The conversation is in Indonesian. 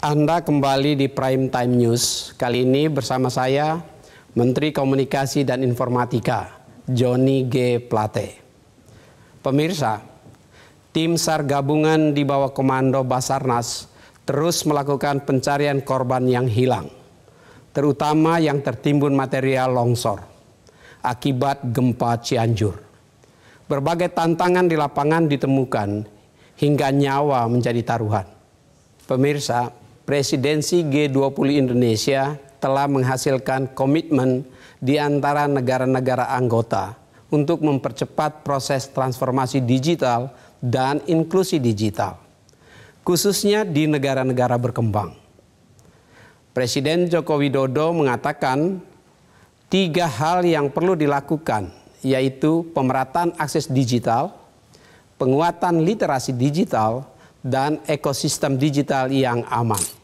Anda kembali di Prime Time News. Kali ini bersama saya Menteri Komunikasi dan Informatika, Joni G. Plate. Pemirsa, tim SAR gabungan di bawah komando Basarnas terus melakukan pencarian korban yang hilang, terutama yang tertimbun material longsor akibat gempa Cianjur. Berbagai tantangan di lapangan ditemukan hingga nyawa menjadi taruhan. Pemirsa, presidensi G20 Indonesia telah menghasilkan komitmen di antara negara-negara anggota untuk mempercepat proses transformasi digital dan inklusi digital, khususnya di negara-negara berkembang. Presiden Joko Widodo mengatakan tiga hal yang perlu dilakukan, yaitu pemerataan akses digital, penguatan literasi digital, dan ekosistem digital yang aman.